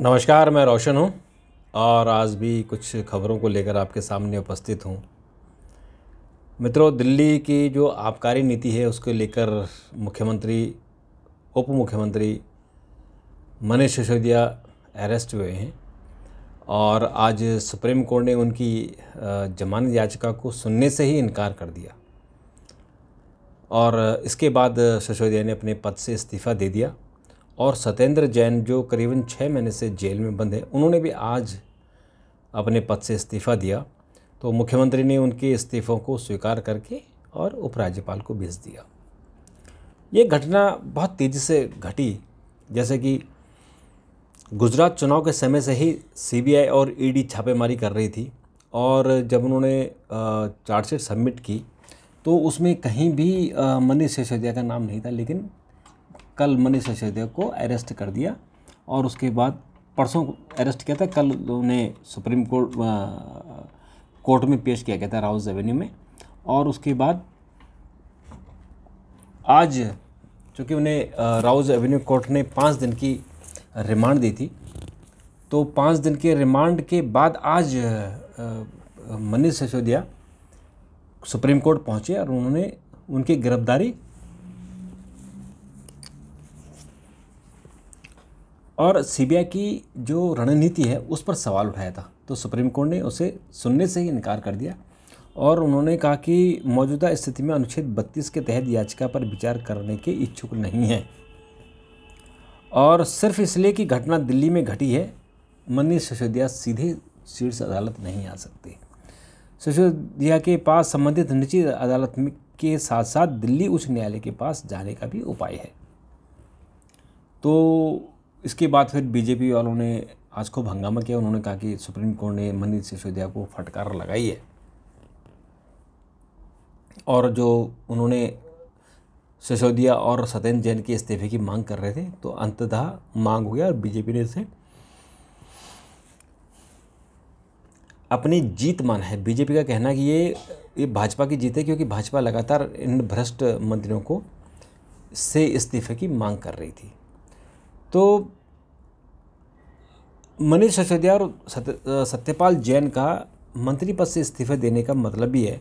नमस्कार मैं रोशन हूँ और आज भी कुछ खबरों को लेकर आपके सामने उपस्थित हूँ मित्रों दिल्ली की जो आबकारी नीति है उसको लेकर मुख्यमंत्री उप मुख्यमंत्री मनीष सिसोदिया अरेस्ट हुए हैं और आज सुप्रीम कोर्ट ने उनकी जमानत याचिका को सुनने से ही इनकार कर दिया और इसके बाद सिसोदिया ने अपने पद से इस्तीफ़ा दे दिया और सत्येंद्र जैन जो करीबन छः महीने से जेल में बंद है उन्होंने भी आज अपने पद से इस्तीफ़ा दिया तो मुख्यमंत्री ने उनके इस्तीफ़ों को स्वीकार करके और उपराज्यपाल को भेज दिया ये घटना बहुत तेज़ी से घटी जैसे कि गुजरात चुनाव के समय से ही सीबीआई और ईडी छापेमारी कर रही थी और जब उन्होंने चार्जशीट सबमिट की तो उसमें कहीं भी मनीष सिसोदिया का नाम नहीं था लेकिन कल मनीष सिसोदिया को अरेस्ट कर दिया और उसके बाद परसों अरेस्ट किया था कल उन्हें सुप्रीम कोर्ट कोर्ट में पेश किया गया था राउस एवेन्यू में और उसके बाद आज चूँकि उन्हें राउज एवेन्यू कोर्ट ने पाँच दिन की रिमांड दी थी तो पाँच दिन के रिमांड के बाद आज मनीष सिसोदिया सुप्रीम कोर्ट पहुँचे और उन्होंने उनकी गिरफ्तारी और सीबीआई की जो रणनीति है उस पर सवाल उठाया था तो सुप्रीम कोर्ट ने उसे सुनने से ही इनकार कर दिया और उन्होंने कहा कि मौजूदा स्थिति में अनुच्छेद 32 के तहत याचिका पर विचार करने के इच्छुक नहीं हैं और सिर्फ इसलिए कि घटना दिल्ली में घटी है मनीष सिसोदिया सीधे शीर्ष अदालत नहीं आ सकते सिसोदिया के पास संबंधित निजी अदालत के साथ साथ दिल्ली उच्च न्यायालय के पास जाने का भी उपाय है तो इसके बाद फिर बीजेपी वालों ने आज खूब हंगामा किया उन्होंने कहा कि सुप्रीम कोर्ट ने मनीष सिसोदिया को फटकार लगाई है और जो उन्होंने सिसोदिया और सत्येंद्र जैन के इस्तीफे की मांग कर रहे थे तो अंततः मांग हो गया और बीजेपी ने इसे अपनी जीत माना है बीजेपी का कहना कि ये ये भाजपा की जीत है क्योंकि भाजपा लगातार इन भ्रष्ट मंत्रियों को से इस्तीफे की मांग कर रही थी तो मनीष सिसोदिया और सत्यपाल जैन का मंत्री पद से इस्तीफे देने का मतलब ये है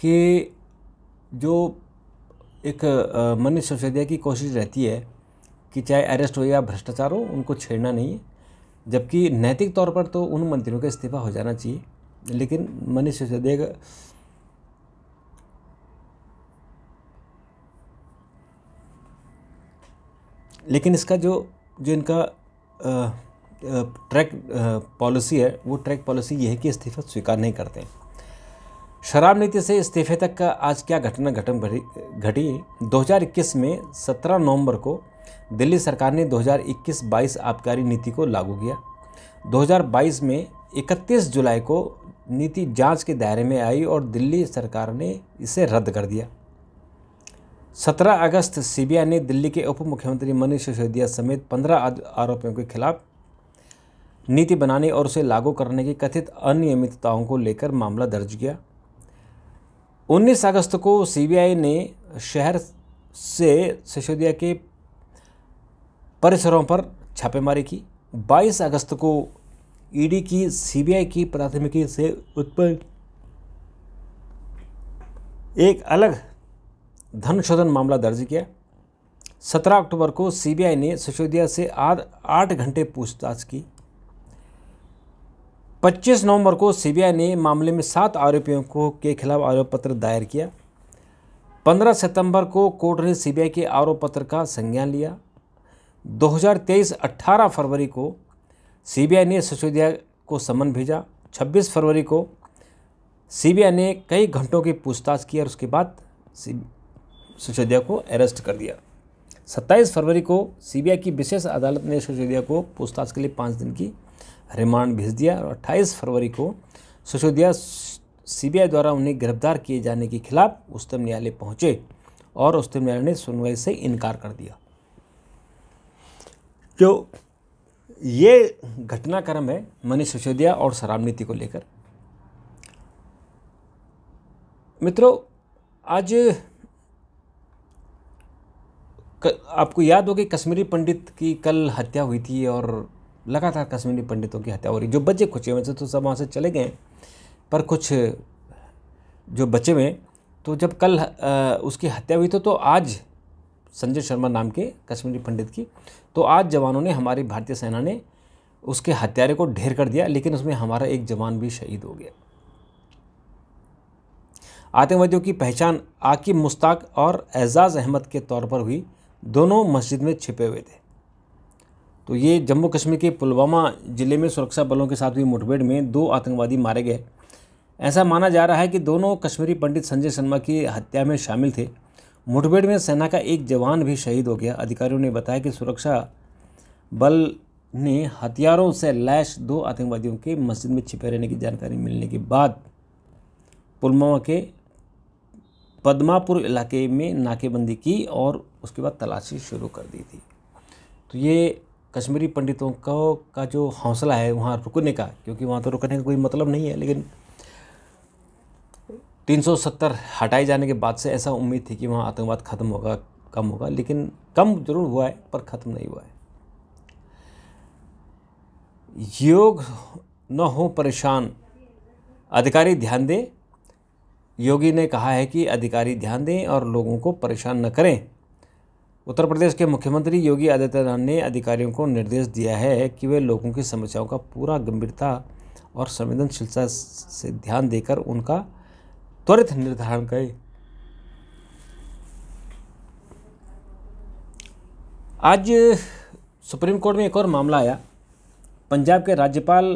कि जो एक मनीष सिसोदिया की कोशिश रहती है कि चाहे अरेस्ट हो या भ्रष्टाचार हो उनको छेड़ना नहीं है जबकि नैतिक तौर पर तो उन मंत्रियों का इस्तीफा हो जाना चाहिए लेकिन मनीष सिसोदिया लेकिन इसका जो जो इनका ट्रैक पॉलिसी है वो ट्रैक पॉलिसी ये है कि इस्तीफा स्वीकार नहीं करते शराब नीति से इस्तीफे तक का आज क्या घटना घटन घटी 2021 में 17 नवंबर को दिल्ली सरकार ने 2021-22 आबकारी नीति को लागू किया 2022 में 31 जुलाई को नीति जांच के दायरे में आई और दिल्ली सरकार ने इसे रद्द कर दिया 17 अगस्त सीबीआई ने दिल्ली के उप मुख्यमंत्री मनीष सिसोदिया समेत 15 आरोपियों के खिलाफ नीति बनाने और उसे लागू करने की कथित अनियमितताओं को लेकर मामला दर्ज किया 19 अगस्त को सीबीआई ने शहर से सिसोदिया के परिसरों पर छापेमारी की 22 अगस्त को ईडी की सीबीआई की प्राथमिकी से उत्पन्न एक अलग धन शोधन मामला दर्ज किया 17 अक्टूबर को सीबीआई ने सिसोदिया से आध आठ घंटे पूछताछ की 25 नवंबर को सीबीआई ने मामले में सात आरोपियों को के खिलाफ आरोप पत्र दायर किया 15 सितंबर को कोर्ट ने सीबीआई के आरोप पत्र का संज्ञान लिया 2023-18 फरवरी को सीबीआई ने सिसोदिया को समन भेजा 26 फरवरी को सीबीआई ने कई घंटों की पूछताछ की और उसके बाद सिसोदिया को अरेस्ट कर दिया 27 फरवरी को सीबीआई की विशेष अदालत ने सिसोदिया को पूछताछ के लिए पाँच दिन की रिमांड भेज दिया और अट्ठाईस फरवरी को सिसोदिया सीबीआई द्वारा उन्हें गिरफ्तार किए जाने के खिलाफ उच्चतम न्यायालय पहुंचे और उच्चतम न्यायालय ने सुनवाई से इनकार कर दिया जो ये घटनाक्रम है मनीष सिसोदिया और शराब नीति को लेकर मित्रों आज क, आपको याद हो कि कश्मीरी पंडित की कल हत्या हुई थी और लगातार कश्मीरी पंडितों की हत्या हो रही जो बच्चे कुछ वैसे तो सब वहाँ से चले गए पर कुछ जो बचे हुए तो जब कल आ, उसकी हत्या हुई तो, तो आज संजय शर्मा नाम के कश्मीरी पंडित की तो आज जवानों ने हमारी भारतीय सेना ने उसके हत्यारे को ढेर कर दिया लेकिन उसमें हमारा एक जवान भी शहीद हो गया आतंकवादियों की पहचान आकिब मुश्ताक़ और एजाज अहमद के तौर पर हुई दोनों मस्जिद में छिपे हुए थे तो ये जम्मू कश्मीर के पुलवामा ज़िले में सुरक्षा बलों के साथ हुई मुठभेड़ में दो आतंकवादी मारे गए ऐसा माना जा रहा है कि दोनों कश्मीरी पंडित संजय शर्मा की हत्या में शामिल थे मुठभेड़ में सेना का एक जवान भी शहीद हो गया अधिकारियों ने बताया कि सुरक्षा बल ने हथियारों से लैश दो आतंकवादियों के मस्जिद में छिपे रहने की जानकारी मिलने के बाद पुलवामा के पदमापुर इलाके में नाकेबंदी की और उसके बाद तलाशी शुरू कर दी थी तो ये कश्मीरी पंडितों को का जो हौसला है वहाँ रुकने का क्योंकि वहाँ तो रुकने का कोई मतलब नहीं है लेकिन 370 हटाए जाने के बाद से ऐसा उम्मीद थी कि वहाँ आतंकवाद ख़त्म होगा कम होगा लेकिन कम जरूर हुआ है पर ख़त्म नहीं हुआ है योग न हो परेशान अधिकारी ध्यान दें योगी ने कहा है कि अधिकारी ध्यान दें और लोगों को परेशान न करें उत्तर प्रदेश के मुख्यमंत्री योगी आदित्यनाथ ने अधिकारियों को निर्देश दिया है कि वे लोगों की समस्याओं का पूरा गंभीरता और संवेदनशीलता से ध्यान देकर उनका त्वरित निर्धारण करें आज सुप्रीम कोर्ट में एक और मामला आया पंजाब के राज्यपाल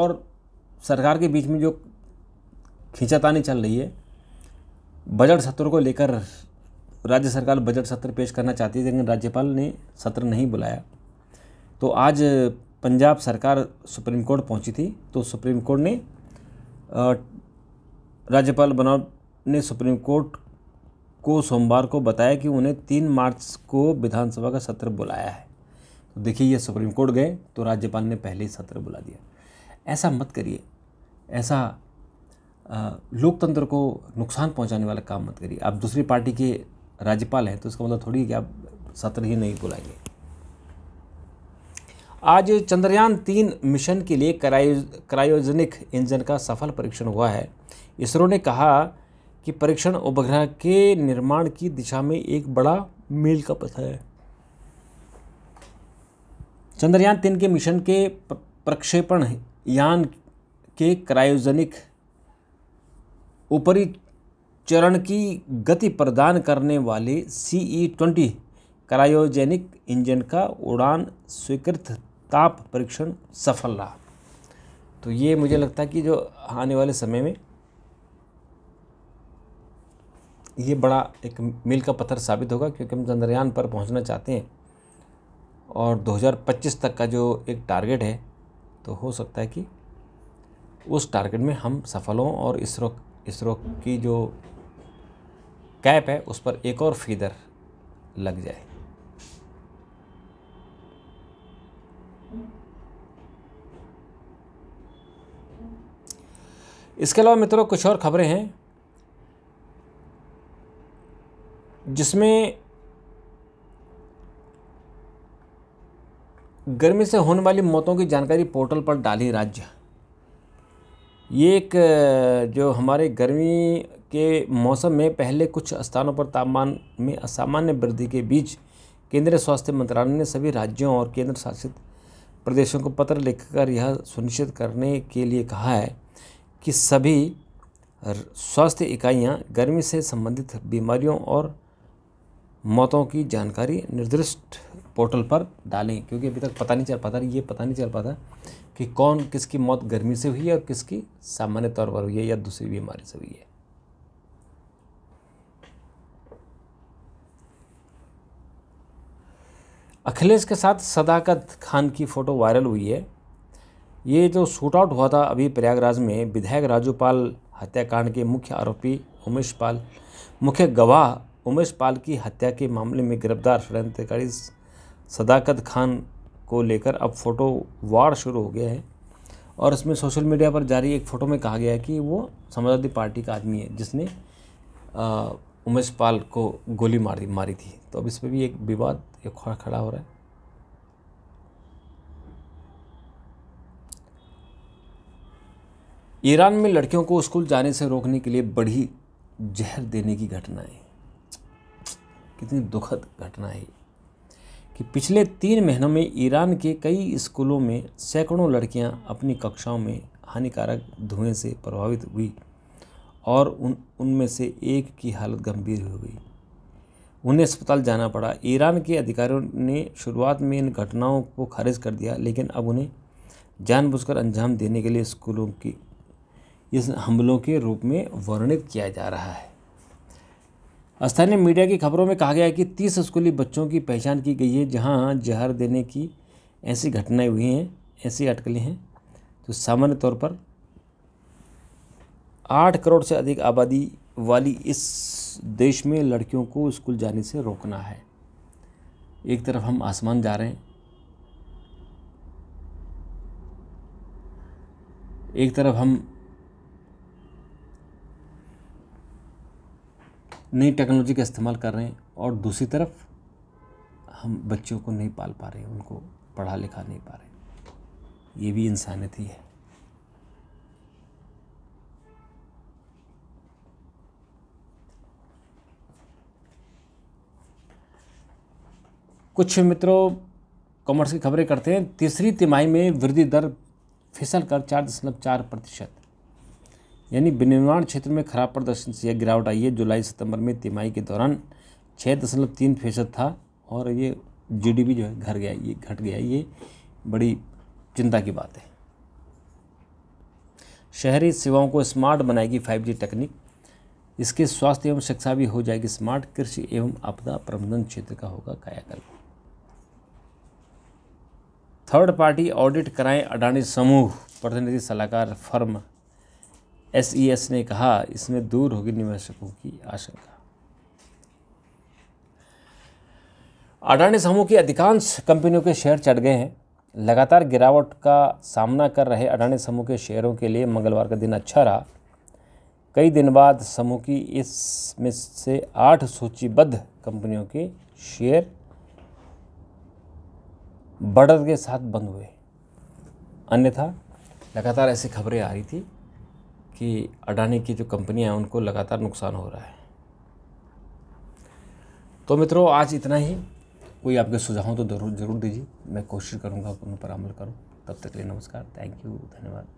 और सरकार के बीच में जो खींचातानी चल रही है बजट सत्र को लेकर राज्य सरकार बजट सत्र पेश करना चाहती थी लेकिन राज्यपाल ने सत्र नहीं बुलाया तो आज पंजाब सरकार सुप्रीम कोर्ट पहुंची थी तो सुप्रीम कोर्ट ने राज्यपाल बनौट ने सुप्रीम कोर्ट को सोमवार को बताया कि उन्हें तीन मार्च को विधानसभा का सत्र बुलाया है तो देखिए ये सुप्रीम कोर्ट गए तो राज्यपाल ने पहले ही सत्र बुला दिया ऐसा मत करिए ऐसा लोकतंत्र को नुकसान पहुंचाने वाला काम मत करिए आप दूसरी पार्टी के राज्यपाल हैं तो इसका मतलब थोड़ी कि आप सत्र ही नहीं बुलाएंगे आज चंद्रयान तीन मिशन के लिए क्रायो क्रायोजेनिक इंजन का सफल परीक्षण हुआ है इसरो ने कहा कि परीक्षण उपग्रह के निर्माण की दिशा में एक बड़ा मील का पथ है चंद्रयान तीन के मिशन के प्रक्षेपण यान के क्रायोजेनिक ऊपरी चरण की गति प्रदान करने वाले C E twenty cryogenic engine का उड़ान स्वीकृत ताप परीक्षण सफल रहा तो ये मुझे लगता है कि जो आने वाले समय में ये बड़ा एक मील का पत्थर साबित होगा क्योंकि हम चंद्रयान पर पहुंचना चाहते हैं और 2025 तक का जो एक टारगेट है तो हो सकता है कि उस टारगेट में हम सफल हों और इसरो इसरो की जो कैप है उस पर एक और फीदर लग जाए इसके अलावा मित्रों कुछ और खबरें हैं जिसमें गर्मी से होने वाली मौतों की जानकारी पोर्टल पर डाली राज्य ये एक जो हमारे गर्मी के मौसम में पहले कुछ स्थानों पर तापमान में असामान्य वृद्धि के बीच केंद्रीय स्वास्थ्य मंत्रालय ने सभी राज्यों और केंद्र शासित प्रदेशों को पत्र लिखकर यह सुनिश्चित करने के लिए कहा है कि सभी स्वास्थ्य इकाइयां गर्मी से संबंधित बीमारियों और मौतों की जानकारी निर्दिष्ट पोर्टल पर डालें क्योंकि अभी तक पता नहीं चल पाता ये पता नहीं चल पाता कि कौन किसकी मौत गर्मी से हुई है और किसकी सामान्य तौर पर हुई है या दूसरी बीमारी से हुई है अखिलेश के साथ सदाकत खान की फ़ोटो वायरल हुई है ये जो शूट आउट हुआ था अभी प्रयागराज में विधायक राजूपाल हत्याकांड के मुख्य आरोपी उमेश पाल मुख्य गवाह उमेश पाल की हत्या के मामले में गिरफ्तार षडयंत्रकारी सदाकत खान को लेकर अब फ़ोटो वार शुरू हो गया है और इसमें सोशल मीडिया पर जारी एक फ़ोटो में कहा गया है कि वो समाजवादी पार्टी का आदमी है जिसने उमेश पाल को गोली मारी मारी थी तो अब इस पर भी एक विवाद खड़ा हो रहा है ईरान में लड़कियों को स्कूल जाने से रोकने के लिए बड़ी जहर देने की घटनाएं कितनी दुखद घटना है कि पिछले तीन महीनों में ईरान के कई स्कूलों में सैकड़ों लड़कियां अपनी कक्षाओं में हानिकारक धुएं से प्रभावित हुई और उन उनमें से एक की हालत गंभीर हो गई उन्हें अस्पताल जाना पड़ा ईरान के अधिकारियों ने शुरुआत में इन घटनाओं को खारिज कर दिया लेकिन अब उन्हें जानबूझकर अंजाम देने के लिए स्कूलों की इस हमलों के रूप में वर्णित किया जा रहा है स्थानीय मीडिया की खबरों में कहा गया है कि तीस स्कूली बच्चों की पहचान की गई है जहाँ जहर देने की ऐसी घटनाएं हुई हैं ऐसी अटकलें हैं तो सामान्य तौर पर आठ करोड़ से अधिक आबादी वाली इस देश में लड़कियों को स्कूल जाने से रोकना है एक तरफ हम आसमान जा रहे हैं एक तरफ हम नई टेक्नोलॉजी का इस्तेमाल कर रहे हैं और दूसरी तरफ हम बच्चों को नहीं पाल पा रहे उनको पढ़ा लिखा नहीं पा रहे ये भी इंसानियत ही है कुछ मित्रों कॉमर्स की खबरें करते हैं तीसरी तिमाही में वृद्धि दर फिसल कर चार दशमलव चार प्रतिशत यानी विनिर्माण क्षेत्र में खराब प्रदर्शन से यह गिरावट आई है जुलाई सितंबर में तिमाही के दौरान छः दशमलव तीन फीसद था और ये जीडीपी जो है घर गया ये घट गया ये बड़ी चिंता की बात है शहरी सेवाओं को स्मार्ट बनाएगी फाइव जी तकनीक इसके स्वास्थ्य एवं शिक्षा भी हो जाएगी स्मार्ट कृषि एवं आपदा प्रबंधन क्षेत्र का होगा कायाकल्प थर्ड पार्टी ऑडिट कराएं अडानी समूह प्रतिनिधि सलाहकार फर्म एसईएस e ने कहा इसमें दूर होगी निवेशकों की आशंका अडानी समूह की अधिकांश कंपनियों के शेयर चढ़ गए हैं लगातार गिरावट का सामना कर रहे अडानी समूह के शेयरों के लिए मंगलवार का दिन अच्छा रहा कई दिन बाद समूह की इसमें से आठ सूचीबद्ध कंपनियों के शेयर बढ़त के साथ बंद हुए अन्यथा लगातार ऐसी खबरें आ रही थी कि अडानी की जो कंपनियां हैं उनको लगातार नुकसान हो रहा है तो मित्रों आज इतना ही कोई आपके सुझाव तो जरूर जरूर दीजिए मैं कोशिश करूँगा उन पर अमल करूँ तब तक के लिए नमस्कार थैंक यू धन्यवाद